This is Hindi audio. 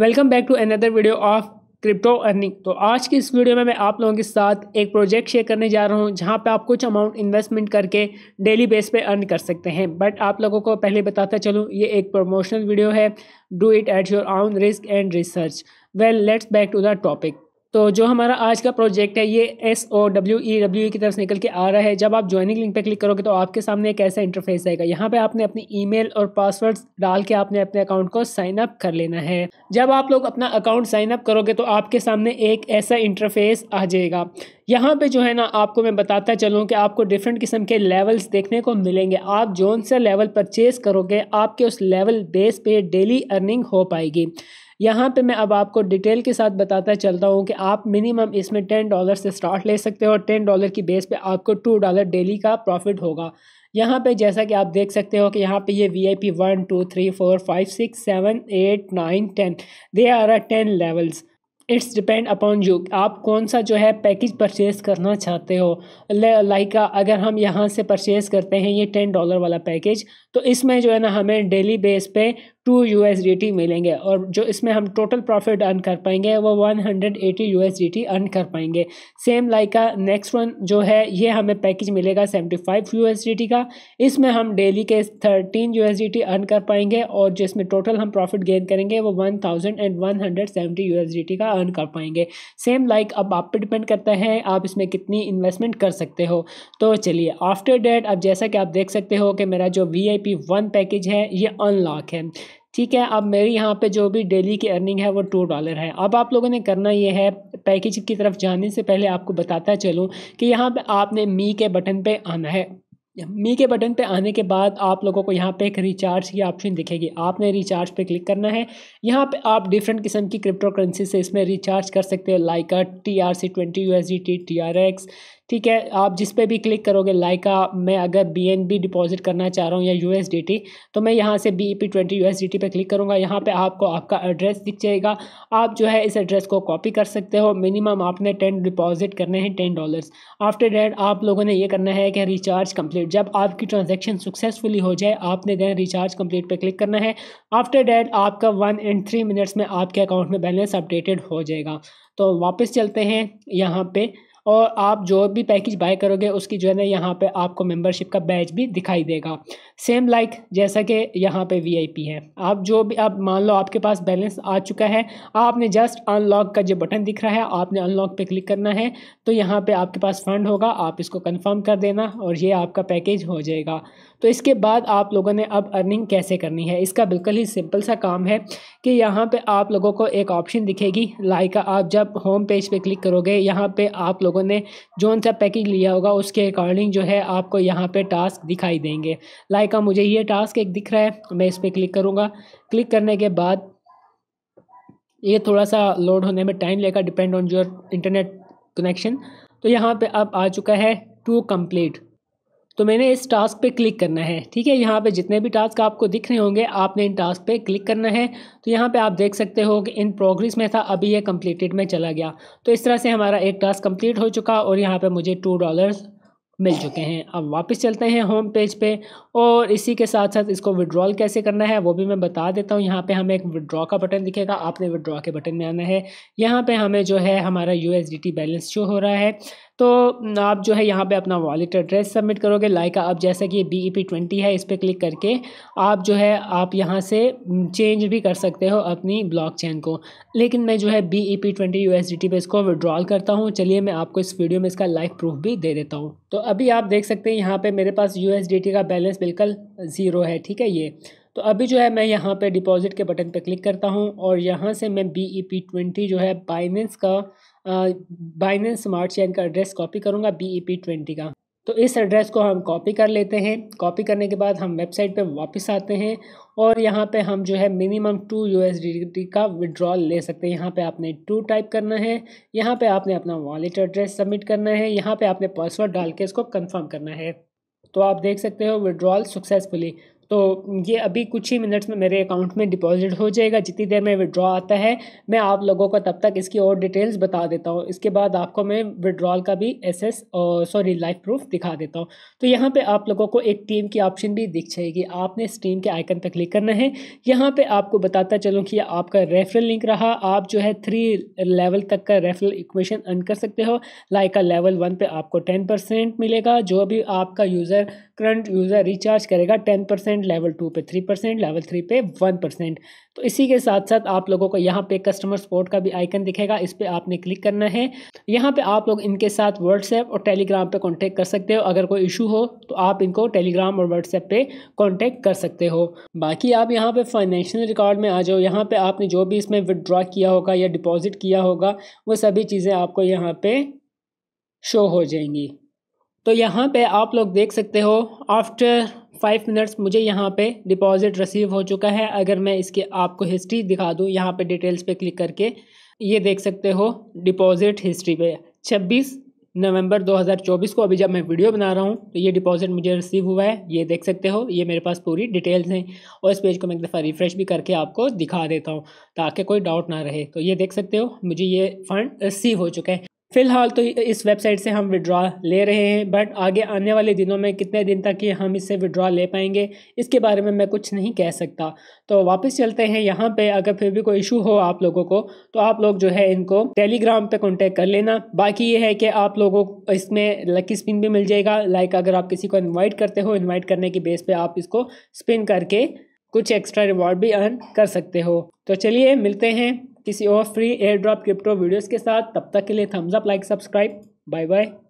welcome back to another video of crypto earning तो आज की इस वीडियो में मैं आप लोगों के साथ एक प्रोजेक्ट शेयर करने जा रहा हूं जहां पे आप कुछ अमाउंट इन्वेस्टमेंट करके डेली बेस पे अर्न कर सकते हैं बट आप लोगों को पहले बताता चलूं ये एक प्रमोशनल वीडियो है do it at your own risk and research well let's back to the topic तो जो हमारा आज का प्रोजेक्ट है ये S O W E W की तरफ से निकल के आ रहा है जब आप ज्वाइनिंग लिंक पे क्लिक करोगे तो आपके सामने एक ऐसा इंटरफेस आएगा यहाँ पे आपने अपनी ईमेल और पासवर्ड डाल के आपने अपने अकाउंट को साइन अप कर लेना है जब आप लोग अपना अकाउंट साइन अप करोगे तो आपके सामने एक ऐसा इंटरफेस आ जाएगा यहाँ पे जो है ना आपको मैं बताता चलूँ कि आपको डिफरेंट किस्म के लेवल्स देखने को मिलेंगे आप जोन से लेवल परचेज करोगे आपके उस लेवल बेस पे डेली अर्निंग हो पाएगी यहाँ पे मैं अब आपको डिटेल के साथ बताता चलता हूँ कि आप मिनिमम इसमें टेन डॉलर से स्टार्ट ले सकते हो और टेन डॉलर की बेस पे आपको टू डॉलर डेली का प्रॉफिट होगा यहाँ पे जैसा कि आप देख सकते हो कि यहाँ पे ये V I P one two three four five six seven eight nine ten they are are ten levels it's depend upon you आप कौन सा जो है पैकेज परचेज करना चाहते हो लाइक अगर हम यहाँ से परचेज करते हैं ये टेन डॉलर वाला पैकेज तो इसमें जो है ना हमें डेली बेस पे टू यू मिलेंगे और जो इसमें हम टोटल प्रॉफिट अर्न कर पाएंगे वो one hundred eighty U earn कर पाएंगे सेम लाइक का नेक्स्ट वन जो है ये हमें पैकेज मिलेगा सेवेंटी फाइव यू का इसमें हम डेली के थर्टीन यू अर्न कर पाएंगे और जिसमें टोटल हम प्रॉफिट गेन करेंगे वो one thousand and one hundred seventy U का अर्न कर पाएंगे सेम लाइक अब आप पर डिपेंड करता है आप इसमें कितनी इन्वेस्टमेंट कर सकते हो तो चलिए आफ्टर डेट अब जैसा कि आप देख सकते हो कि मेरा जो V I P one package है ये अनलॉक है ठीक है अब मेरी यहाँ पे जो भी डेली की अर्निंग है वो टू डॉलर है अब आप लोगों ने करना ये है पैकेज की तरफ जाने से पहले आपको बताता चलूँ कि यहाँ पे आपने मी के बटन पे आना है मी के बटन पे आने के बाद आप लोगों को यहाँ पे एक रिचार्ज की ऑप्शन दिखेगी आपने रिचार्ज पे क्लिक करना है यहाँ पे आप डिफरेंट किस्म की क्रिप्टो करेंसी से इसमें रिचार्ज कर सकते हो like T R C twenty U S D T T R X ठीक है आप जिस पे भी क्लिक करोगे लाइका मैं अगर बी डिपॉजिट करना चाह रहा हूँ या यू तो मैं यहाँ से बी पी ट्वेंटी यू पे क्लिक करूँगा यहाँ पर आपको आपका एड्रेस दिख जाएगा आप जो है इस एड्रेस को कॉपी कर सकते हो मिनिमम आपने टेन डिपॉजिट करने हैं टेन डॉलर्स आफ्टर डेट आप लोगों ने ये करना है कि रिचार्ज कम्प्लीट जब आपकी ट्रांजेक्शन सक्सेसफुली हो जाए आपने देन रिचार्ज कम्प्लीट पर क्लिक करना है आफ्टर डेट आपका वन एंड थ्री मिनट्स में आपके अकाउंट में बैलेंस अपडेटेड हो जाएगा तो वापस चलते हैं यहाँ पर और आप जो भी पैकेज बाय करोगे उसकी जो है ना यहाँ पे आपको मेंबरशिप का बैच भी दिखाई देगा सेम लाइक जैसा कि यहाँ पे वीआईपी है आप जो भी आप मान लो आपके पास बैलेंस आ चुका है आपने जस्ट अनलॉक का जो बटन दिख रहा है आपने अनलॉक पे क्लिक करना है तो यहाँ पे आपके पास फंड होगा आप इसको कन्फर्म कर देना और ये आपका पैकेज हो जाएगा तो इसके बाद आप लोगों ने अब अर्निंग कैसे करनी है इसका बिल्कुल ही सिंपल सा काम है कि यहाँ पर आप लोगों को एक ऑप्शन दिखेगी लाइक आप जब होम पेज पर क्लिक करोगे यहाँ पर आप लोग लोगों ने जौन सा पैकेज लिया होगा उसके अकॉर्डिंग जो है आपको यहाँ पे टास्क दिखाई देंगे लाइक मुझे ये टास्क एक दिख रहा है मैं इस पर क्लिक करूँगा क्लिक करने के बाद ये थोड़ा सा लोड होने में टाइम लेगा depend on your internet connection तो यहाँ पर अब आ चुका है टू कंप्लीट तो मैंने इस टास्क पे क्लिक करना है ठीक है यहाँ पे जितने भी टास्क आपको दिख रहे होंगे आपने इन टास्क पे क्लिक करना है तो यहाँ पे आप देख सकते हो कि इन प्रोग्रेस में था अभी ये कंप्लीटेड में चला गया तो इस तरह से हमारा एक टास्क कंप्लीट हो चुका और यहाँ पे मुझे टू डॉलर्स मिल चुके हैं अब वापस चलते हैं होम पेज पे और इसी के साथ साथ इसको विड्रॉल कैसे करना है वो भी मैं बता देता हूँ यहाँ पे हमें एक विड्रॉ का बटन दिखेगा आपने विड्रॉ के बटन में आना है यहाँ पे हमें जो है हमारा यू बैलेंस शो हो रहा है तो आप जो है यहाँ पे अपना वॉलेट एड्रेस सबमिट करोगे लाइक आप जैसा कि बी ई पी ट्वेंटी है इस पर क्लिक करके आप जो है आप यहाँ से चेंज भी कर सकते हो अपनी ब्लॉकचेन को लेकिन मैं जो है B E P twenty U S D T पर इसको विड्रॉल करता हूँ चलिए मैं आपको इस वीडियो में इसका लाइव प्रूफ भी दे देता हूँ तो अभी आप देख सकते हैं यहाँ पर मेरे पास यू एस डी टी का बैलेंस बिल्कुल ज़ीरो है ठीक है ये तो अभी जो है मैं यहाँ पे डिपॉजिट के बटन पे क्लिक करता हूँ और यहाँ से मैं बी ई पी ट्वेंटी जो है बाइनेंस का बाइनेंस स्मार्ट चैन का एड्रेस कॉपी करूँगा बी ई पी ट्वेंटी का तो इस एड्रेस को हम कॉपी कर लेते हैं कॉपी करने के बाद हम वेबसाइट पे वापस आते हैं और यहाँ पे हम जो है मिनिमम टू यू का विड्रॉल ले सकते हैं यहाँ पे आपने टू टाइप करना है यहाँ पे आपने अपना वॉलेट एड्रेस सबमिट करना है यहाँ पे आपने पासवर्ड डाल के इसको कंफर्म करना है तो आप देख सकते हो विड्रॉल सक्सेसफुली तो ये अभी कुछ ही मिनट्स में मेरे अकाउंट में डिपॉजिट हो जाएगा जितनी देर में विड्रॉ आता है मैं आप लोगों को तब तक इसकी और डिटेल्स बता देता हूँ इसके बाद आपको मैं विड्रॉल का भी एस सॉरी लाइफ प्रूफ दिखा देता हूँ तो यहाँ पे आप लोगों को एक टीम की ऑप्शन भी दिख जाएगी आपने इस टीम के आइकन पर क्लिक करना है यहाँ पर आपको बताता चलूँ कि आपका रेफरल लिंक रहा आप जो है थ्री लेवल तक का रेफरल इक्वेशन अर्न कर सकते हो लाइक का लेवल वन पर आपको टेन मिलेगा जो भी आपका यूज़र करंट यूज़र रिचार्ज करेगा टेन परसेंट लेवल टू पे थ्री परसेंट लेवल थ्री पे वन परसेंट तो इसी के साथ साथ आप लोगों को यहाँ पे कस्टमर सपोर्ट का भी आइकन दिखेगा इस पर आपने क्लिक करना है यहाँ पे आप लोग इनके साथ व्हाट्सएप और टेलीग्राम पे कांटेक्ट कर सकते हो अगर कोई इशू हो तो आप इनको टेलीग्राम और व्हाट्सएप पर कॉन्टैक्ट कर सकते हो बाकी आप यहाँ पर फाइनेंशियल रिकॉर्ड में आ जाओ यहाँ पर आपने जो भी इसमें विदड्रॉ किया होगा या डिपॉजिट किया होगा वो सभी चीज़ें आपको यहाँ पर शो हो जाएंगी तो यहाँ पे आप लोग देख सकते हो आफ्टर फाइव मिनट्स मुझे यहाँ पे डिपॉजिट रिसीव हो चुका है अगर मैं इसकी आपको हिस्ट्री दिखा दूँ यहाँ पे डिटेल्स पे क्लिक करके ये देख सकते हो डिपॉजिट हिस्ट्री पे 26 नवंबर 2024 को अभी जब मैं वीडियो बना रहा हूँ तो ये डिपॉजिट मुझे रिसीव हुआ है ये देख सकते हो ये मेरे पास पूरी डिटेल्स हैं और इस पेज को मैं एक दफ़ा रिफ़्रेश भी करके आपको दिखा देता हूँ ताकि कोई डाउट ना रहे तो ये देख सकते हो मुझे ये फ़ंड रिसीव हो चुका है फ़िलहाल तो इस वेबसाइट से हम विड्रॉ ले रहे हैं बट आगे आने वाले दिनों में कितने दिन तक ये हम इससे विड्रॉ ले पाएंगे इसके बारे में मैं कुछ नहीं कह सकता तो वापस चलते हैं यहाँ पे अगर फिर भी कोई इशू हो आप लोगों को तो आप लोग जो है इनको टेलीग्राम पे कांटेक्ट कर लेना बाकी ये है कि आप लोगों को इसमें लकी स्पिन भी मिल जाएगा लाइक अगर आप किसी को इन्वाइट करते हो इन्वाइट करने की बेस पर आप इसको स्पिन करके कुछ एक्स्ट्रा रिवॉर्ड भी अर्न कर सकते हो तो चलिए मिलते हैं किसी और free airdrop crypto videos के साथ तब तक के लिए thumbs up like subscribe bye bye